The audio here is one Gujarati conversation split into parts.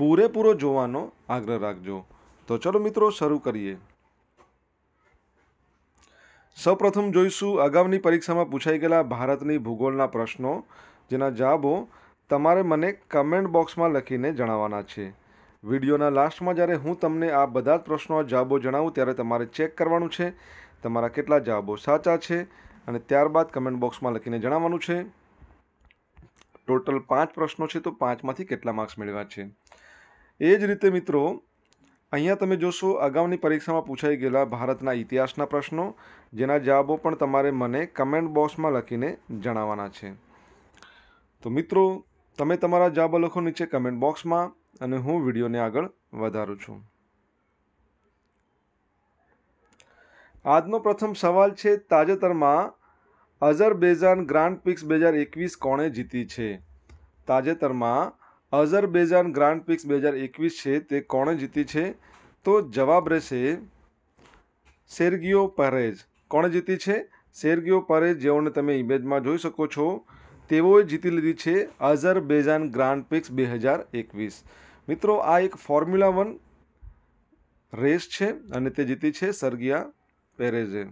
પૂરેપૂરો જોવાનો આગ્રહ રાખજો તો ચલો મિત્રો શરૂ કરીએ સૌપ્રથમ જોઈશું અગાઉની પરીક્ષામાં પૂછાઈ ગયેલા ભારતની ભૂગોળના પ્રશ્નો જેના જવાબો તમારે મને કમેન્ટ બોક્સમાં લખીને જણાવવાના છે વિડીયોના લાસ્ટમાં જ્યારે હું તમને આ બધા જ પ્રશ્નો જવાબો જણાવું ત્યારે તમારે ચેક કરવાનું છે તમારા કેટલા જવાબો સાચા છે અને ત્યારબાદ કમેન્ટ બોક્સમાં લખીને જણાવવાનું છે ટોટલ પાંચ પ્રશ્નો છે તો પાંચમાંથી કેટલા માર્ક્સ મેળવ્યા છે એ જ રીતે મિત્રો અહીંયા તમે જોશો અગાઉની પરીક્ષામાં પૂછાઈ ગયેલા ભારતના ઇતિહાસના પ્રશ્નો જેના જવાબો પણ તમારે મને કમેન્ટ બોક્સમાં લખીને જણાવવાના છે તો મિત્રો તમે તમારા જવાબો લખો નીચે કમેન્ટ બોક્સમાં અને હું વિડીયોને આગળ વધારું છું આજનો પ્રથમ સવાલ છે તાજેતરમાં અઝરબેઝાન ગ્રાન્ડ પિક્સ બે હજાર એકવીસ કોણે જીતી છે તાજેતરમાં અઝરબેજાન ગ્રાન્ડ પિક્સ બે હજાર એકવીસ છે તે કોણે જીતી છે તો જવાબ રહેશે સેર્ગિયો પરેજ કોણે જીતી છે સેર્ગિયો પરેજ જેઓને તમે ઇમેજમાં જોઈ શકો છો તેઓએ જીતી લીધી છે અઝરબેજાન ગ્રાન્ડ પિક્સ બે હજાર એકવીસ મિત્રો આ એક ફોર્મ્યુલા વન રેસ છે અને તે જીતી છે સર્ગિયા પેરેજે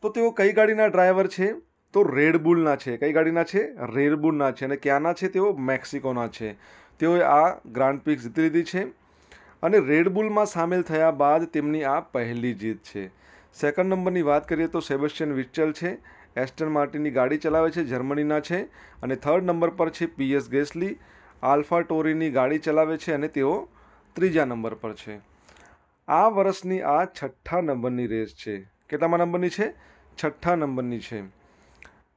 તો તેઓ કઈ ગાડીના ડ્રાઈવર છે તો રેડબુલના છે કઈ ગાડીના છે રેડબુલના છે અને ક્યાંના છે તેઓ મેક્સિકોના છે તેઓએ આ ગ્રાન્ડ પ્રિક્સ જીતી લીધી છે અને રેડબુલમાં સામેલ થયા બાદ તેમની આ પહેલી જીત છે સેકન્ડ નંબરની વાત કરીએ તો સેબેસ્ટિયન વિચ્ચલ છે એસ્ટન માર્ટિનની ગાડી ચલાવે છે જર્મનીના છે અને થર્ડ નંબર પર છે પીએસ ગેસલી આલ્ફા ટોરીની ગાડી ચલાવે છે અને તેઓ ત્રીજા નંબર પર છે આ વર્ષની આ છઠ્ઠા નંબરની રેસ છે કેટલામાં નંબરની છે છઠ્ઠા નંબરની છે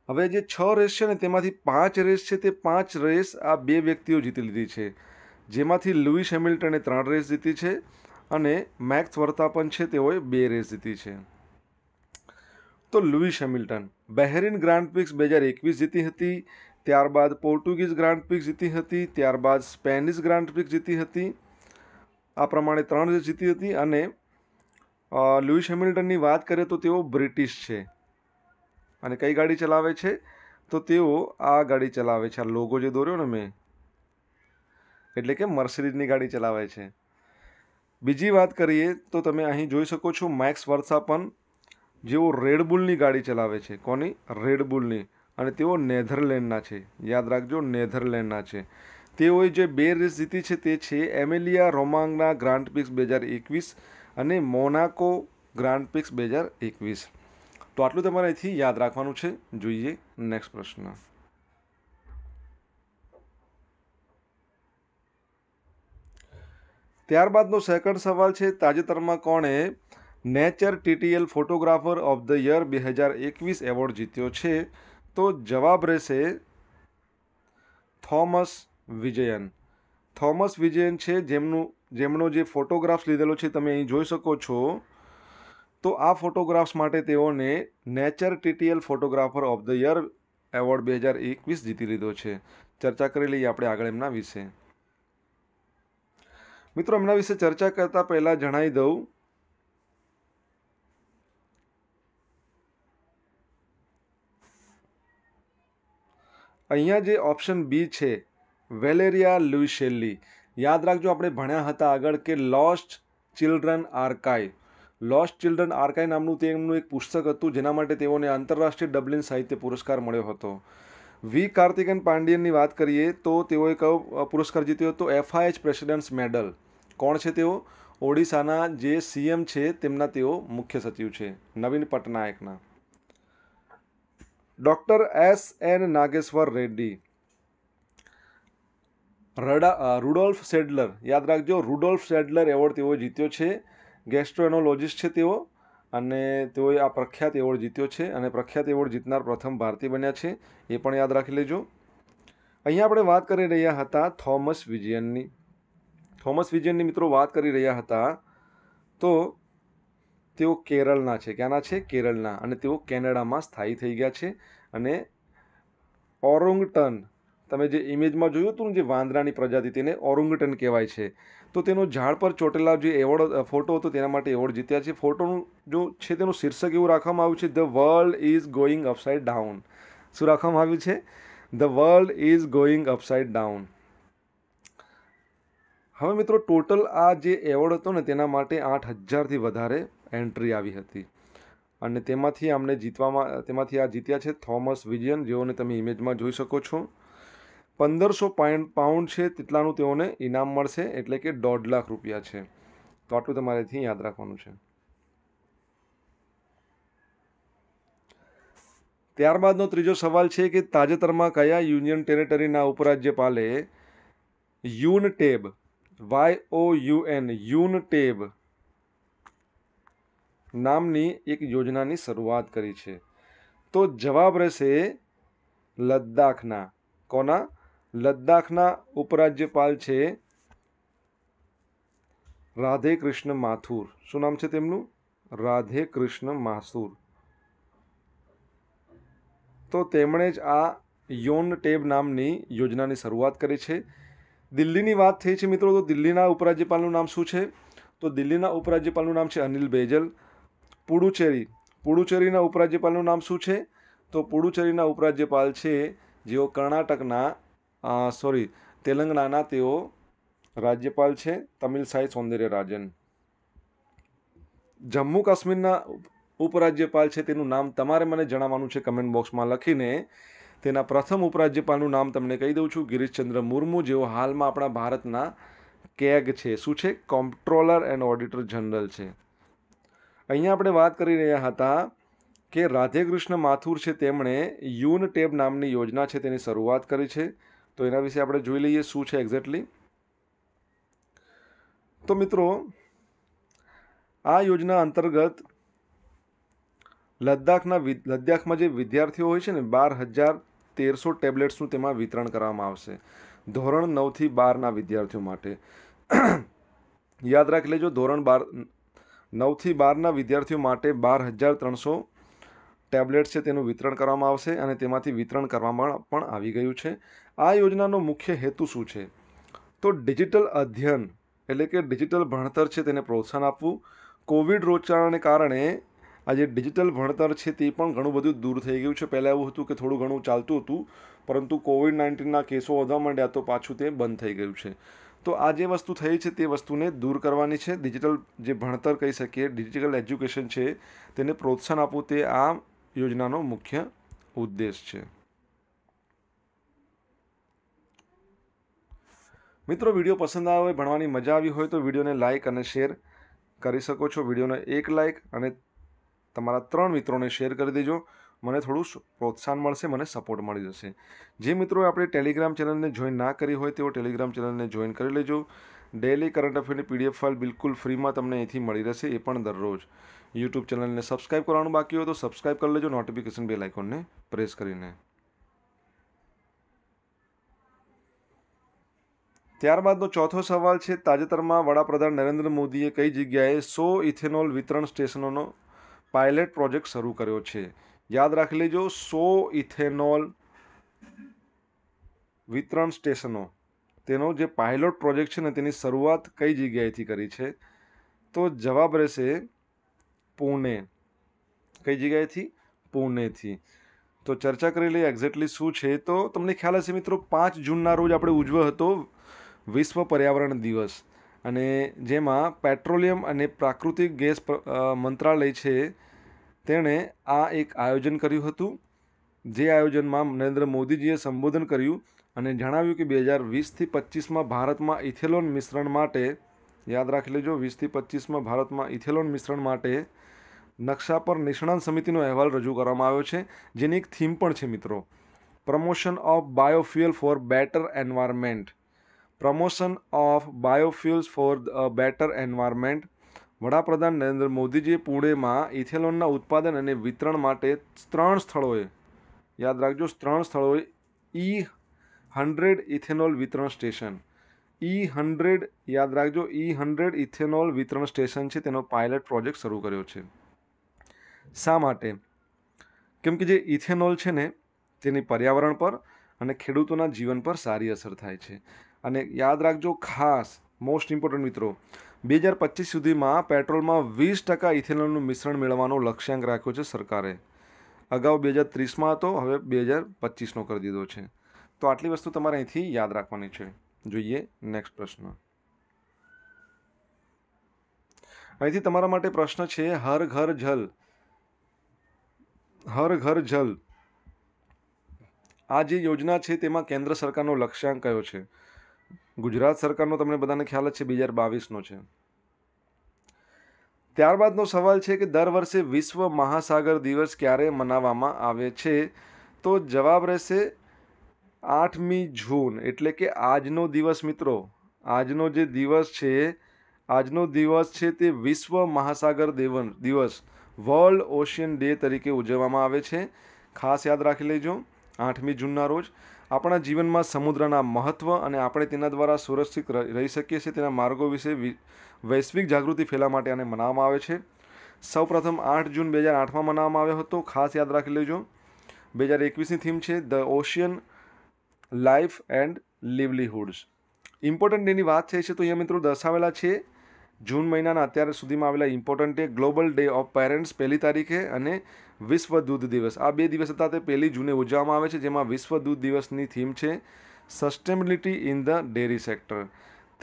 હવે જે છ રેસ છે ને તેમાંથી પાંચ રેસ છે તે પાંચ રેસ આ બે વ્યક્તિઓ જીતી લીધી છે જેમાંથી લુઈસ હેમિલ્ટને ત્રણ રેસ જીતી છે અને મેક્સ વર્તાપન છે તેઓએ બે રેસ જીતી છે તો Lewis Hamilton Bahrain Grand Prix બે હજાર એકવીસ જીતી હતી ત્યારબાદ પોર્ટુગીઝ ગ્રાન્ડ પિક્સ જીતી હતી ત્યારબાદ સ્પેનિશ ગ્રાન્ડ પિક્સ જીતી હતી આ પ્રમાણે ત્રણ રેસ જીતી હતી અને લુઈસ હેમિલ્ટનની વાત કરીએ તો તેઓ બ્રિટિશ છે અને કઈ ગાડી ચલાવે છે તો તેઓ આ ગાડી ચલાવે છે આ લોગો જે દોર્યો ને મેં એટલે કે મર્સિડીઝની ગાડી ચલાવે છે બીજી વાત કરીએ તો તમે અહીં જોઈ શકો છો મેક્સ પણ જેઓ રેડબુલની ગાડી ચલાવે છે કોની રેડબુલની અને તેઓ નેધરલેન્ડના છે યાદ રાખજો નેધરલેન્ડના છે તેઓએ જે બે રેસ જીતી છે તે છે એમેલિયા રોમાંગના ગ્રાન્ડ પિક્સ બે હજાર એકવીસ અને મોનાકો ગ્રાન્ડ પિક્સ બે હજાર એકવીસ તો આટલું તમારે અહીંથી યાદ રાખવાનું છે જોઈએ નેક્સ્ટ પ્રશ્ન ત્યારબાદનો સેકન્ડ સવાલ છે તાજેતરમાં કોણે nature TTL photographer of the year બે હજાર એકવીસ એવોર્ડ જીત્યો છે તો જવાબ રહેશે થોમસ વિજયન થોમસ વિજયન છે જેમનું જેમનો જે ફોટોગ્રાફ્સ લીધેલો છે તમે અહીં જોઈ શકો છો તો આ ફોટોગ્રાફ્સ માટે તેઓને nature TTL photographer of the year award બે હજાર એકવીસ જીતી લીધો છે ચર્ચા કરી લઈએ આપણે આગળ એમના વિશે મિત્રો એમના વિશે ચર્ચા કરતાં પહેલાં જણાવી દઉં અહીંયા જે ઓપ્શન બી છે વેલેરિયા લ્યુશેલ્લી યાદ રાખજો આપણે ભણ્યા હતા આગળ કે lost children archive lost children archive નામનું તેમનું એક પુસ્તક હતું જેના માટે તેઓને આંતરરાષ્ટ્રીય ડબલિન સાહિત્ય પુરસ્કાર મળ્યો હતો વી કાર્તિકેન પાંડિયનની વાત કરીએ તો તેઓએ કયો પુરસ્કાર જીત્યો હતો એફઆઈએચ પ્રેસિડેન્ટ્સ મેડલ કોણ છે તેઓ ઓડિશાના જે સીએમ છે તેમના તેઓ મુખ્ય સચિવ છે નવીન પટનાયકના doctor S N Nageshwar Reddy રડા રુડોલ્ફ સેડલર યાદ રાખજો રુડોલ્ફ સેડલર એવોર્ડ તેઓ જીત્યો છે ગેસ્ટ્રોએનોલોજિસ્ટ છે તેઓ અને તેઓએ આ પ્રખ્યાત એવોર્ડ જીત્યો છે અને પ્રખ્યાત એવોર્ડ જીતનાર પ્રથમ ભારતીય બન્યા છે એ પણ યાદ રાખી લેજો અહીંયા આપણે વાત કરી રહ્યા હતા થોમસ વિજયનની થોમસ વિજયનની મિત્રો વાત કરી રહ્યા હતા તો તેઓ કેરળના છે ક્યાંના છે કેરળના અને તેઓ કેનેડામાં સ્થાયી થઈ ગયા છે અને ઓરોંગટન તમે જે ઇમેજમાં જોયું હતું ને જે વાંદરાની પ્રજાતિ તેને ઓરોંગટન કહેવાય છે તો તેનો ઝાડ પર ચોટેલા જે એવોર્ડ ફોટો હતો તેના માટે એવોર્ડ જીત્યા છે ફોટોનું જો છે તેનું શીર્ષક એવું રાખવામાં આવ્યું છે the world is going upside down શું રાખવામાં આવ્યું છે the world is going upside down હવે મિત્રો ટોટલ આ જે એવોર્ડ હતો ને તેના માટે આઠ હજારથી વધારે એન્ટ્રી આવી હતી અને તેમાંથી અમને જીતવામાં તેમાંથી આ જીત્યા છે થોમસ વિજયન જેઓને તમે ઇમેજમાં જોઈ શકો છો પંદરસો પાઉન્ડ છે તેટલાનું તેઓને ઇનામ મળશે એટલે કે દોઢ લાખ રૂપિયા છે તો આટલું તમારે અહીંથી યાદ રાખવાનું છે ત્યારબાદનો ત્રીજો સવાલ છે કે તાજેતરમાં કયા યુનિયન ટેરેટરીના ઉપરાજ્યપાલે યુન ટેબ વાય ઓ યુએન યુન ટેબ નામની એક યોજનાની શરૂઆત કરી છે તો જવાબ રહેશે લદ્દાખના કોના લદ્દાખના ઉપરાજ્યપાલ છે રાધે કૃષ્ણ માથુર શું નામ છે તેમનું રાધે કૃષ્ણ માસુર તો તેમણે જ આ યોન ટેબ નામની યોજનાની શરૂઆત કરી છે દિલ્હીની વાત થઈ છે મિત્રો તો દિલ્હીના ઉપરાજ્યપાલનું નામ શું છે તો દિલ્હીના ઉપરાજ્યપાલનું નામ છે અનિલ બેજલ પુડુચેરી પુડુચેરીના ઉપરાજ્યપાલનું નામ શું છે તો પુડુચેરીના ઉપરાજ્યપાલ છે જેઓ કર્ણાટકના સોરી તેલંગણાના તેઓ રાજ્યપાલ છે તમિલ તમિલસાઈ સૌંદર્ય રાજન જમ્મુ કાશ્મીરના ઉપરાજ્યપાલ છે તેનું નામ તમારે મને જણાવવાનું છે કમેન્ટ બોક્સમાં લખીને તેના પ્રથમ ઉપરાજ્યપાલનું નામ તમને કહી દઉં છું ગિરીશચંદ્ર મુર્મુ જેઓ હાલમાં આપણા ભારતના કેગ છે શું છે કોમ્પ્ટ્રોલર એન્ડ ઓડિટર જનરલ છે અહીંયા આપણે વાત કરી રહ્યા હતા કે રાધેકૃષ્ણ માથુર છે તેમણે યુન ટેબ નામની યોજના છે તેની શરૂઆત કરી છે તો એના વિશે આપણે જોઈ લઈએ શું છે એક્ઝેક્ટલી તો મિત્રો આ યોજના અંતર્ગત લદ્દાખના લદ્દાખમાં જે વિદ્યાર્થીઓ હોય છે ને બાર હજાર તેરસો ટેબ્લેટ્સનું તેમાં વિતરણ કરવામાં આવશે ધોરણ નવથી બારના વિદ્યાર્થીઓ માટે યાદ રાખી લેજો ધોરણ બાર નવથી બારના વિદ્યાર્થીઓ માટે બાર હજાર ત્રણસો ટેબ્લેટ છે તેનું વિતરણ કરવામાં આવશે અને તેમાંથી વિતરણ કરવામાં પણ આવી ગયું છે આ યોજનાનો મુખ્ય હેતુ શું છે તો ડિજિટલ અધ્યયન એટલે કે ડિજિટલ ભણતર છે તેને પ્રોત્સાહન આપવું કોવિડ રોગચાળાને કારણે આજે ડિજિટલ ભણતર છે તે પણ ઘણું બધું દૂર થઈ ગયું છે પહેલાં એવું હતું કે થોડું ઘણું ચાલતું હતું પરંતુ કોવિડ નાઇન્ટીનના કેસો વધવા માંડ્યા તો પાછું તે બંધ થઈ ગયું છે તો આ જે વસ્તુ થઈ છે તે વસ્તુને દૂર કરવાની છે ડિજિટલ જે ભણતર કહી શકીએ ડિજિટલ એજ્યુકેશન છે તેને પ્રોત્સાહન આપવું તે આ યોજનાનો મુખ્ય ઉદ્દેશ છે મિત્રો વિડીયો પસંદ આવ્યો હોય ભણવાની મજા આવી હોય તો વિડીયોને લાઇક અને શેર કરી શકો છો વિડીયોને એક લાઇક અને તમારા ત્રણ મિત્રોને શેર કરી દેજો મને થોડું પ્રોત્સાહન મળશે મને સપોર્ટ મળી જશે જે મિત્રો આપણે ટેલિગ્રામ ચેનલને જોઈન ના કરી હોય તેઓ ટેલિગ્રામ ચેનલને જોઈન કરી લેજો ડેલી કરંટ અફેરની પીડીએફ ફાઇલ બિલકુલ ફ્રીમાં તમને અહીંથી મળી રહેશે એ પણ દરરોજ યુટ્યુબ ચેનલને સબસ્ક્રાઈબ કરવાનું બાકી હોય તો સબસ્ક્રાઈબ કરી લેજો નોટિફિકેશન બેલ આઇકોનને પ્રેસ કરીને ત્યારબાદનો ચોથો સવાલ છે તાજેતરમાં વડાપ્રધાન નરેન્દ્ર મોદીએ કઈ જગ્યાએ સો ઇથેનોલ વિતરણ સ્ટેશનોનો પાયલેટ પ્રોજેક્ટ શરૂ કર્યો છે યાદ રાખી લેજો સો ઇથેનોલ વિતરણ સ્ટેશનો તેનો જે પાયલોટ પ્રોજેક્ટ છે ને તેની શરૂઆત કઈ જગ્યાએથી કરી છે તો જવાબ રહેશે પુણે કઈ જગ્યાએથી પુણેથી તો ચર્ચા કરી લઈએ એક્ઝેક્ટલી શું છે તો તમને ખ્યાલ હશે મિત્રો પાંચ જૂનના રોજ આપણે ઉજવ્યો હતો વિશ્વ પર્યાવરણ દિવસ અને જેમાં પેટ્રોલિયમ અને પ્રાકૃતિક ગેસ મંત્રાલય છે તેણે આ એક આયોજન કર્યું હતું જે આયોજનમાં નરેન્દ્ર મોદીજીએ સંબોધન કર્યું અને જણાવ્યું કે બે હજાર વીસથી પચીસમાં ભારતમાં ઇથેલોન મિશ્રણ માટે યાદ રાખી લેજો વીસથી પચીસમાં ભારતમાં ઇથેલોન મિશ્રણ માટે નકશા પર નિષ્ણાંત સમિતિનો અહેવાલ રજૂ કરવામાં આવ્યો છે જેની એક થીમ પણ છે મિત્રો promotion of biofuel for better environment promotion of biofuels for better environment વડાપ્રધાન નરેન્દ્ર મોદીજીએ પુણેમાં ઇથેલોનના ઉત્પાદન અને વિતરણ માટે ત્રણ સ્થળોએ યાદ રાખજો ત્રણ સ્થળોએ ઈ હંડ્રેડ ઇથેનોલ વિતરણ સ્ટેશન ઈ હંડ્રેડ યાદ રાખજો ઈ હંડ્રેડ ઇથેનોલ વિતરણ સ્ટેશન છે તેનો પાયલટ પ્રોજેક્ટ શરૂ કર્યો છે શા માટે કેમ કે જે ઇથેનોલ છે ને તેની પર્યાવરણ પર અને ખેડૂતોના જીવન પર સારી અસર થાય છે અને યાદ રાખજો ખાસ મોસ્ટ ઇમ્પોર્ટન્ટ મિત્રો બે હજાર પચીસ સુધીમાં પેટ્રોલમાં વીસ ટકા ઇથેનોલનું મિશ્રણ મેળવવાનો લક્ષ્યાંક રાખ્યો છે સરકારે અગાઉ બે હજાર ત્રીસમાં હતો હવે બે હજાર પચીસનો કરી દીધો છે તો આટલી વસ્તુ તમારે અહીંથી યાદ રાખવાની છે જોઈએ નેક્સ્ટ પ્રશ્ન અહીંથી તમારા માટે પ્રશ્ન છે હર ઘર જલ હર ઘર જલ આ જે યોજના છે તેમાં કેન્દ્ર સરકારનો લક્ષ્યાંક કયો છે ગુજરાત સરકારનો તમને બધાને ખ્યાલ જ છે બે હજાર બાવીસનો છે ત્યારબાદનો સવાલ છે કે દર વર્ષે વિશ્વ મહાસાગર દિવસ ક્યારે મનાવવામાં આવે છે તો જવાબ રહેશે આઠમી જૂન એટલે કે આજનો દિવસ મિત્રો આજનો જે દિવસ છે આજનો દિવસ છે તે વિશ્વ મહાસાગર દેવન દિવસ વર્લ્ડ ઓશિયન ડે તરીકે ઉજવવામાં આવે છે ખાસ યાદ રાખી લેજો આઠમી જૂનના રોજ આપણા જીવનમાં સમુદ્રના મહત્ત્વ અને આપણે તેના દ્વારા સુરક્ષિત રહી શકીએ છીએ તેના માર્ગો વિશે વૈશ્વિક જાગૃતિ ફેલા માટે આને મનાવવામાં આવે છે સૌપ્રથમ આઠ જૂન બે હજાર આઠમાં મનાવવામાં આવ્યો હતો ખાસ યાદ રાખી લેજો બે હજાર એકવીસની થીમ છે the ocean life and livelihoods important ડેની વાત થઈ છે તો અહીંયા મિત્રો દર્શાવેલા છે જૂન મહિનાના અત્યાર સુધીમાં આવેલા important day global day of parents પહેલી તારીખે અને વિશ્વ દૂધ દિવસ આ બે દિવસ હતા તે પહેલી જૂને ઉજવવામાં આવે છે જેમાં વિશ્વ દૂધ દિવસની થીમ છે sustainability in the dairy sector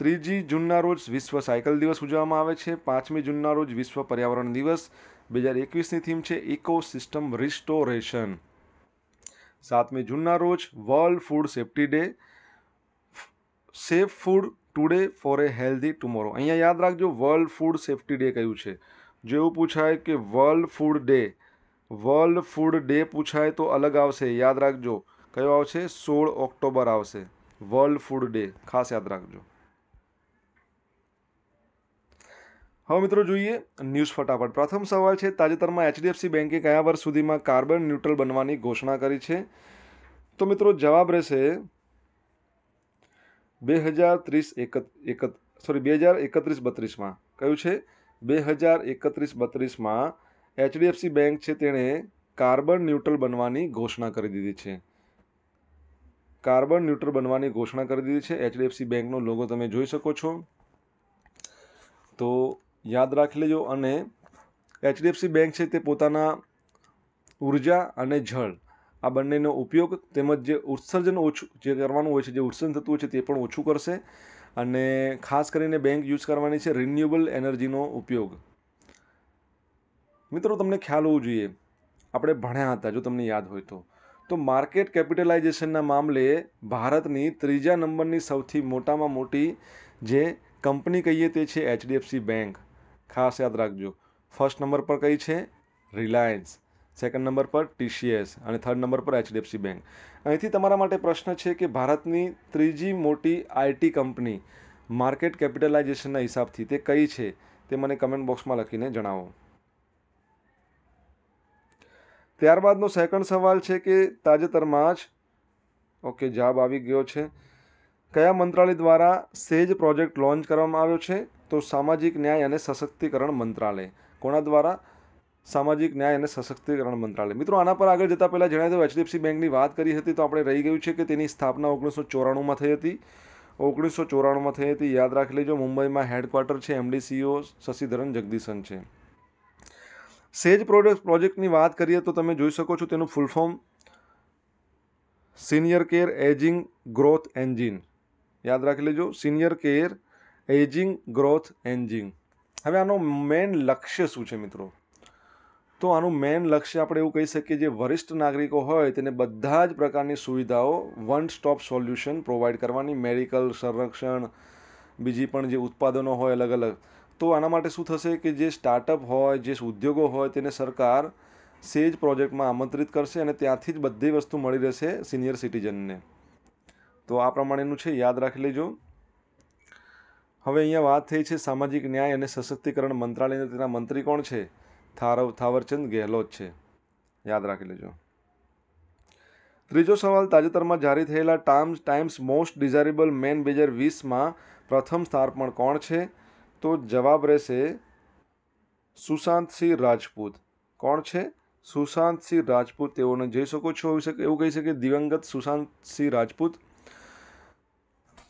ત્રીજી જૂનના રોજ વિશ્વ સાયકલ દિવસ ઉજવવામાં આવે છે પાંચમી જૂનના રોજ વિશ્વ પર્યાવરણ દિવસ બે હજાર એકવીસની થીમ છે ઇકો સિસ્ટમ રિસ્ટોરેશન સાતમી જૂનના રોજ world food safety day safe food today for a healthy tomorrow અહીંયા યાદ રાખજો વર્લ્ડ ફૂડ સેફ્ટી ડે કયું છે જો એવું પૂછાય કે world food day world food day પૂછાય તો અલગ આવશે યાદ રાખજો કયો આવશે સોળ ઓક્ટોબર આવશે વર્લ્ડ ફૂડ ડે ખાસ યાદ રાખજો હવે મિત્રો જોઈએ ન્યૂઝ ફટાફટ પ્રથમ સવાલ છે તાજેતરમાં એચડીએફસી બેન્કે કયા વર્ષ સુધીમાં કાર્બન ન્યુટ્રલ બનવાની ઘોષણા કરી છે તો મિત્રો જવાબ રહેશે બે હજાર ત્રીસ એકત એકત સોરી બે હજાર એકત્રીસ બત્રીસમાં કયું છે બે હજાર એકત્રીસ બત્રીસમાં એચડીએફસી બેંક છે તેણે કાર્બન ન્યુટ્રલ બનવાની ઘોષણા કરી દીધી છે કાર્બન ન્યુટ્રલ બનવાની ઘોષણા કરી દીધી છે એચડીએફસી બેંકનો લોગો તમે જોઈ શકો છો તો યાદ રાખી લેજો અને એચડીએફસી બેંક છે તે પોતાના ઉર્જા અને જળ આ બંનેનો ઉપયોગ તેમજ જે ઉત્સર્જન ઓછું જે કરવાનું હોય છે જે ઉત્સર્જન થતું હોય છે તે પણ ઓછું કરશે અને ખાસ કરીને બેંક યુઝ કરવાની છે રિન્યુએબલ એનર્જીનો ઉપયોગ મિત્રો તમને ખ્યાલ હોવું જોઈએ આપણે ભણ્યા હતા જો તમને યાદ હોય તો તો માર્કેટ કેપિટલાઇઝેશનના મામલે ભારતની ત્રીજા નંબરની સૌથી મોટામાં મોટી જે કંપની કહીએ તે છે એચડીએફસી બેંક ખાસ યાદ રાખજો ફર્સ્ટ નંબર પર કઈ છે રિલાયન્સ સેકન્ડ નંબર પર ટીસીએસ અને થર્ડ નંબર પર એચડીએફસી બેંક અહીંથી તમારા માટે પ્રશ્ન છે કે ભારતની ત્રીજી મોટી આઈટી કંપની માર્કેટ કેપિટલાઇઝેશનના હિસાબથી તે કઈ છે તે મને કમેન્ટ બોક્સમાં લખીને જણાવો ત્યારબાદનો સેકન્ડ સવાલ છે કે તાજેતરમાં જ ઓકે જવાબ આવી ગયો છે કયા મંત્રાલય દ્વારા સેજ પ્રોજેક્ટ લોન્ચ કરવામાં આવ્યો છે તો સામાજિક ન્યાય અને સશક્તિકરણ મંત્રાલય કોના દ્વારા સામાજિક ન્યાય અને સશક્તિકરણ મંત્રાલય મિત્રો આના પર આગળ જતાં પહેલાં જણાવી દઉં એચડીએફસી બેંકની વાત કરી હતી તો આપણે રહી ગયું છે કે તેની સ્થાપના ઓગણીસો ચોરાણુંમાં થઈ હતી ઓગણીસો ચોરાણુંમાં થઈ હતી યાદ રાખી લેજો મુંબઈમાં હેડક્વાર્ટર છે એમડીસીઓ શશિધરન જગદીશન છે સેજ પ્રોડક્ટ પ્રોજેક્ટની વાત કરીએ તો તમે જોઈ શકો છો તેનું full form senior care aging growth engine યાદ રાખી લેજો senior care aging growth engine હવે આનો મેઇન લક્ષ્ય શું છે મિત્રો તો આનું મેઇન લક્ષ્ય આપણે એવું કહી શકીએ જે વરિષ્ઠ નાગરિકો હોય તેને બધા જ પ્રકારની સુવિધાઓ વન સ્ટોપ સોલ્યુશન પ્રોવાઈડ કરવાની મેડિકલ સંરક્ષણ બીજી પણ જે ઉત્પાદનો હોય અલગ અલગ તો આના માટે શું થશે કે જે સ્ટાર્ટઅપ હોય જે ઉદ્યોગો હોય તેને સરકાર સેજ પ્રોજેક્ટમાં આમંત્રિત કરશે અને ત્યાંથી જ બધી વસ્તુ મળી રહેશે સિનિયર સિટીઝનને તો આ પ્રમાણેનું છે યાદ રાખી લેજો હવે અહીંયા વાત થઈ છે સામાજિક ન્યાય અને સશક્તિકરણ મંત્રાલયના તેના મંત્રી કોણ છે થારવ થાવરચંદ ગેહલોત છે યાદ રાખી લેજો ત્રીજો સવાલ તાજેતરમાં જારી થયેલા Times Times most desirable man બે હજાર વીસમાં પ્રથમ સ્થાન પણ કોણ છે તો જવાબ રહેશે સુશાંત સિંહ રાજપૂત કોણ છે સુશાંત સિંહ રાજપૂત તેઓને જોઈ શકો છો હોઈ શકે એવું કહી શકે દિવંગત સુશાંત સિંહ રાજપૂત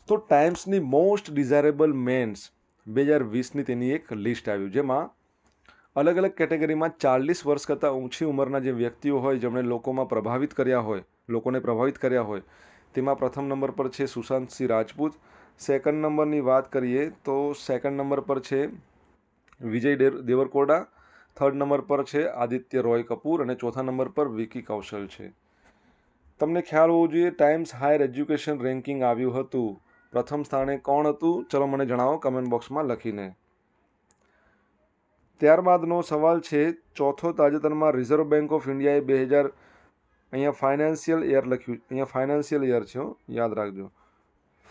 તો ટાઈમ્સની મોસ્ટ ડિઝાયરેબલ મેન્સ બે હજાર વીસની તેની એક લિસ્ટ આવ્યું જેમાં અલગ અલગ કેટેગરીમાં ચાલીસ વર્ષ કરતાં ઊંચી ઉંમરના જે વ્યક્તિઓ હોય જેમણે લોકોમાં પ્રભાવિત કર્યા હોય લોકોને પ્રભાવિત કર્યા હોય તેમાં પ્રથમ નંબર પર છે સુશાંત સિંહ રાજપૂત સેકન્ડ નંબરની વાત કરીએ તો સેકન્ડ નંબર પર છે વિજય દેવ દેવરકોડા થર્ડ નંબર પર છે આદિત્ય રોય કપૂર અને ચોથા નંબર પર વિકી કૌશલ છે તમને ખ્યાલ હોવો જોઈએ ટાઈમ્સ હાયર એજ્યુકેશન રેન્કિંગ આવ્યું હતું પ્રથમ સ્થાને કોણ હતું ચલો મને જણાવો કમેન્ટ બોક્સમાં લખીને ત્યારબાદનો સવાલ છે ચોથો તાજેતરમાં રિઝર્વ બેંક ઓફ ઇન્ડિયાએ બે હજાર અહીંયા ફાઇનાન્સિયલ યર લખ્યું અહીંયા ફાઇનાન્સિયલ યર છે યાદ રાખજો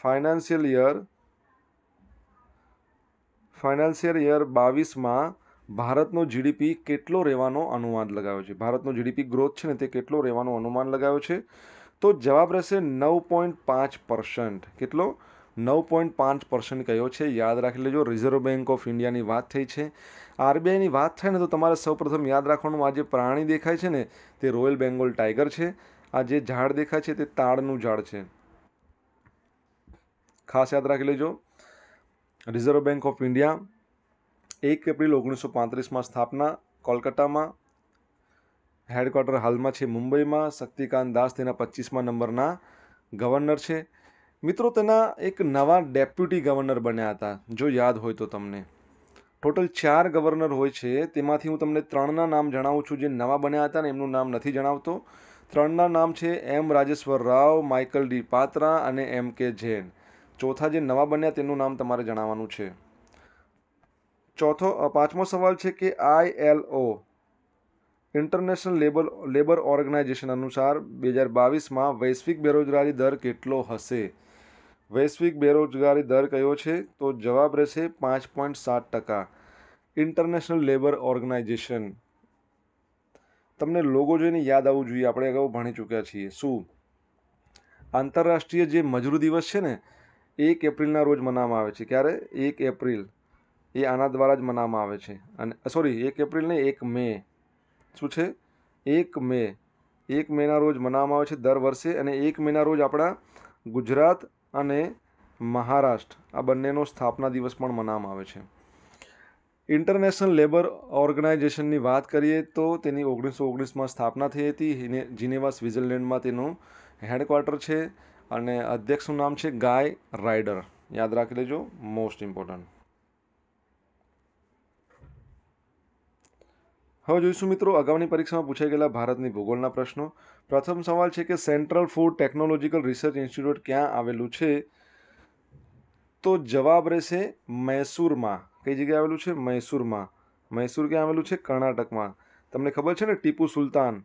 ફાઇનાન્સિયલ યર ફાઇનાન્શિયલ યર બાવીસમાં ભારતનો જીડીપી કેટલો રહેવાનો અનુમાન લગાવ્યો છે ભારતનો જીડીપી ગ્રોથ છે ને તે કેટલો રહેવાનો અનુમાન લગાવ્યો છે તો જવાબ રહેશે નવ પોઈન્ટ પાંચ પર્સન્ટ કેટલો નવ પોઈન્ટ પાંચ પર્સન્ટ કયો છે યાદ રાખી લેજો રિઝર્વ બેન્ક ઓફ ઇન્ડિયાની વાત થઈ છે આરબીઆઈની વાત થાય ને તો તમારે સૌપ્રથમ યાદ રાખવાનું આ જે પ્રાણી દેખાય છે ને તે રોયલ બેંગોલ ટાઈગર છે આ જે ઝાડ દેખાય છે તે તાળનું ઝાડ છે ખાસ યાદ રાખી લેજો રિઝર્વ બેન્ક ઓફ ઇન્ડિયા એક એપ્રિલ ઓગણીસો પાંત્રીસમાં સ્થાપના કોલકાતામાં હેડક્વાર્ટર હાલમાં છે મુંબઈમાં શક્તિકાંત દાસ તેના પચીસમાં નંબરના ગવર્નર છે મિત્રો તેના એક નવા ડેપ્યુટી ગવર્નર બન્યા હતા જો યાદ હોય તો તમને ટોટલ ચાર ગવર્નર હોય છે તેમાંથી હું તમને ત્રણના નામ જણાવું છું જે નવા બન્યા હતા ને એમનું નામ નથી જણાવતો ત્રણના નામ છે M Rajeshwar Rao Michael D Patra અને એમ કે જૈન ચોથા જે નવા બન્યા તેનું નામ તમારે જણાવવાનું છે ચોથો પાંચમો સવાલ છે કે I L O international labour labour organisation અનુસાર બે હજાર બાવીસમાં વૈશ્વિક બેરોજગારી દર કેટલો હશે વૈશ્વિક બેરોજગારી દર કયો છે તો જવાબ રહેશે પાંચ પોઈન્ટ સાત ટકા ઇન્ટરનેશનલ લેબર ઓર્ગેનાઇઝેશન તમને લોગો જોઈને યાદ આવવું જોઈએ આપણે અગાઉ ભણી ચૂક્યા છીએ શું આંતરરાષ્ટ્રીય જે મજૂર દિવસ છે ને એક એપ્રિલના રોજ મનાવવામાં આવે છે ક્યારે એક એપ્રિલ એ આના દ્વારા જ મનાવવામાં આવે છે અને સોરી એક એપ્રિલ ને એક મે શું છે એક મે એક મેના રોજ મનાવવામાં આવે છે દર વર્ષે અને એક મેના રોજ આપણા ગુજરાત અને મહારાષ્ટ્ર આ બંનેનો સ્થાપના દિવસ પણ મનાવવામાં આવે છે ઇન્ટરનેશનલ લેબર ઓર્ગેનાઇઝેશનની વાત કરીએ તો તેની ઓગણીસો ઓગણીસમાં સ્થાપના થઈ હતી જીનેવા સ્વિટ્ઝરલેન્ડમાં તેનું હેડક્વાર્ટર છે અને અધ્યક્ષનું નામ છે ગાય રાઇડર યાદ રાખી લેજો મોસ્ટ ઇમ્પોર્ટન્ટ હવે જોઈશું મિત્રો અગાઉની પરીક્ષામાં પૂછાઈ ગયેલા ભારતની ભૂગોળના પ્રશ્નો પ્રથમ સવાલ છે કે central food technological research institute ક્યાં આવેલું છે તો જવાબ રહેશે મૈસૂરમાં કઈ જગ્યાએ આવેલું છે મૈસૂરમાં મૈસૂર ક્યાં આવેલું છે કર્ણાટકમાં તમને ખબર છે ને ટીપુ સુલતાન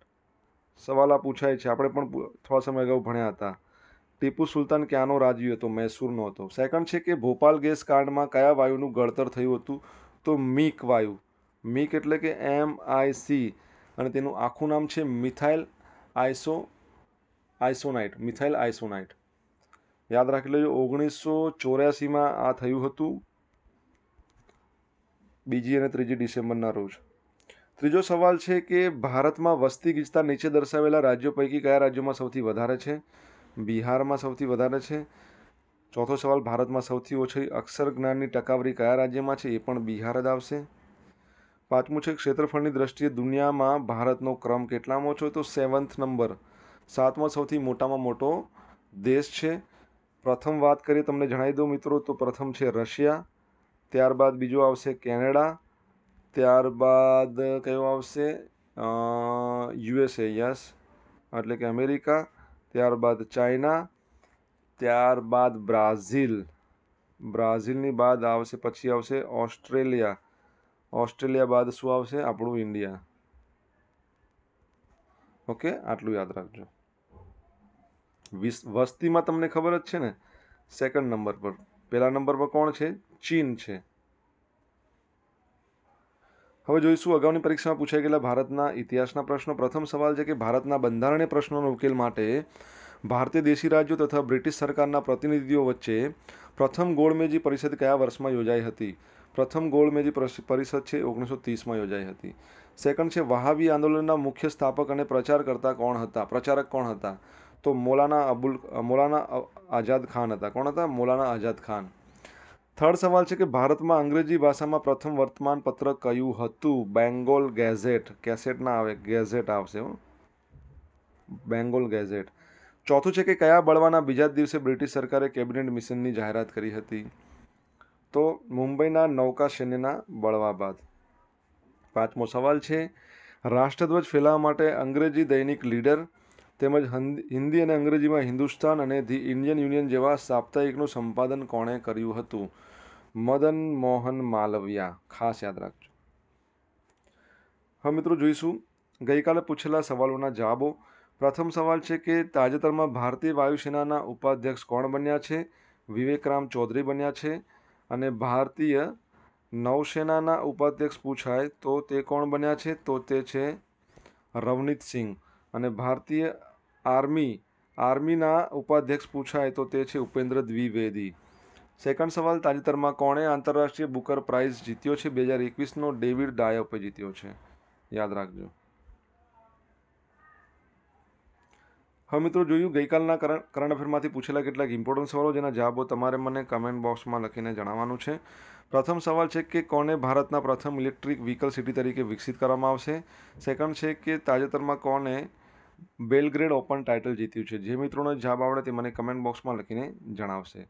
સવાલ આ પૂછાય છે આપણે પણ થોડા સમય અગાઉ ભણ્યા હતા ટીપુ સુલતાન ક્યાંનો રાજવી હતો મૈસૂરનો હતો સેકન્ડ છે કે ભોપાલ ગેસ કાર્ડમાં કયા વાયુનું ગળતર થયું હતું તો મીક વાયુ મિક એટલે કે એમ આઈ સી અને તેનું આખું નામ છે methyl iso isocyanate methyl isocyanate યાદ રાખી લેજો ઓગણીસો ચોર્યાસીમાં આ થયું હતું બીજી અને ત્રીજી ડિસેમ્બરના રોજ ત્રીજો સવાલ છે કે ભારતમાં વસ્તી ગીચતા નીચે દર્શાવેલા રાજ્યો પૈકી કયા રાજ્યોમાં સૌથી વધારે છે બિહારમાં સૌથી વધારે છે ચોથો સવાલ ભારતમાં સૌથી ઓછી અક્ષર જ્ઞાનની ટકાવરી કયા રાજ્યમાં છે એ પણ બિહાર જ આવશે પાંચમું છે ક્ષેત્રફળની દ્રષ્ટિએ દુનિયામાં ભારતનો ક્રમ કેટલામાં ઓછો તો સેવન્થ નંબર સાતમો સૌથી મોટામાં મોટો દેશ છે પ્રથમ વાત કરીએ તમને જણાવી દઉં મિત્રો તો પ્રથમ છે રશિયા ત્યારબાદ બીજો આવશે કેનેડા ત્યારબાદ કયો આવશે યુએસએ યસ એટલે કે અમેરિકા ત્યારબાદ ચાઇના ત્યારબાદ બ્રાઝિલ બ્રાઝિલની બાદ આવશે પછી આવશે ઓસ્ટ્રેલિયા ઓસ્ટ્રેલિયા બાદ શું આવશે આપણું ઇન્ડિયા ઓકે આટલું યાદ રાખજો વિસ વસ્તીમાં તમને ખબર જ છે ને સેકન્ડ નંબર પર પહેલા નંબર પર કોણ છે ચીન છે હવે જોઈશું અગાઉની પરીક્ષામાં પૂછાઈ ગયેલા ભારતના ઇતિહાસના પ્રશ્નો પ્રથમ સવાલ છે કે ભારતના બંધારણીય પ્રશ્નોનો ઉકેલ માટે ભારતીય દેશી રાજ્યો તથા બ્રિટિશ સરકારના પ્રતિનિધિઓ વચ્ચે પ્રથમ ગોળમેજી પરિષદ કયા વર્ષમાં યોજાઈ હતી પ્રથમ ગોળ ગોળમેજી પરિષદ છે ઓગણીસો ત્રીસમાં યોજાઈ હતી સેકન્ડ છે વહાવી આંદોલનના મુખ્ય સ્થાપક અને પ્રચાર કરતા કોણ હતા પ્રચારક કોણ હતા તો મોલાના અબુલ મોલાના આઝાદ ખાન હતા કોણ હતા મોલાના આઝાદ ખાન થર્ડ સવાલ છે કે ભારતમાં અંગ્રેજી ભાષામાં પ્રથમ વર્તમાન પત્ર કયું હતું બેંગોલ ગેઝેટ કેસેટ ના આવે ગેઝેટ આવશે બેંગોલ ગેઝેટ ચોથું છે કે કયા બળવાના બીજા દિવસે બ્રિટિશ સરકારે કેબિનેટ મિશનની જાહેરાત કરી હતી તો મુંબઈના નૌકા સૈન્યના બળવા બાદ પાંચમો સવાલ છે રાષ્ટ્રધ્વજ ફેલાવવા માટે અંગ્રેજી દૈનિક લીડર તેમજ હિન્દી અને અંગ્રેજીમાં હિન્દુસ્તાન અને ધી ઇન્ડિયન યુનિયન જેવા સાપ્તાહિકનું સંપાદન કોણે કર્યું હતું મદન મોહન માલવિયા ખાસ યાદ રાખજો હવે મિત્રો જોઈશું ગઈકાલે પૂછેલા સવાલોના જવાબો પ્રથમ સવાલ છે કે તાજેતરમાં ભારતીય વાયુસેનાના ઉપાધ્યક્ષ કોણ બન્યા છે વિવેકરામ ચૌધરી બન્યા છે અને ભારતીય નૌસેનાના ઉપાધ્યક્ષ પૂછાય તો તે કોણ બન્યા છે તો તે છે રવનીત સિંહ અને ભારતીય આર્મી આર્મીના ઉપાધ્યક્ષ પૂછાય તો તે છે ઉપેન્દ્ર દ્વિવેદી સેકન્ડ સવાલ તાજેતરમાં કોણે આંતરરાષ્ટ્રીય બુકર પ્રાઇઝ જીત્યો છે બે હજાર એકવીસનો ડેવિડ ડાયોપે જીત્યો છે યાદ રાખજો હવે મિત્રો જોયું ગઈકાલના કરંટ અફેરમાંથી પૂછેલા કેટલાક ઇમ્પોર્ટન્ટ સવાલો જેના જવાબો તમારે મને કમેન્ટ બોક્સમાં લખીને જણાવવાનું છે પ્રથમ સવાલ છે કે કોને ભારતના પ્રથમ ઇલેક્ટ્રિક વ્હીકલ સિટી તરીકે વિકસિત કરવામાં આવશે સેકન્ડ છે કે તાજેતરમાં કોને બેલગ્રેડ ઓપન ટાઇટલ જીત્યું છે જે મિત્રોનો જવાબ આવડે તે મને કમેન્ટ બોક્સમાં લખીને જણાવશે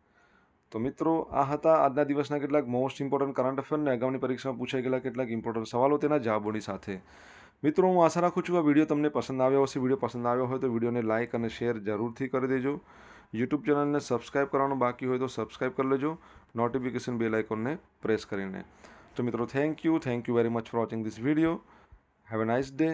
તો મિત્રો આ હતા આજના દિવસના કેટલાક મોસ્ટ ઇમ્પોર્ટન્ટ કરંટ અફેર અને અગાઉની પરીક્ષામાં પૂછાઈ ગયેલા કેટલાક ઇમ્પોર્ટન્ટ સવાલો તેના જવાબોની સાથે મિત્રો હું આશા રાખું છું આ વિડીયો તમને પસંદ આવ્યો હશે વિડીયો પસંદ આવ્યો હોય તો વિડીયોને લાઇક અને શેર જરૂરથી કરી દેજો યુટ્યુબ ચેનલને સબસ્ક્રાઇબ કરવાનું બાકી હોય તો સબસ્ક્રાઇબ કરી લેજો નોટિફિકેશન બે આઇકોનને પ્રેસ કરીને તો મિત્રો thank you thank you very much for watching this video have a nice day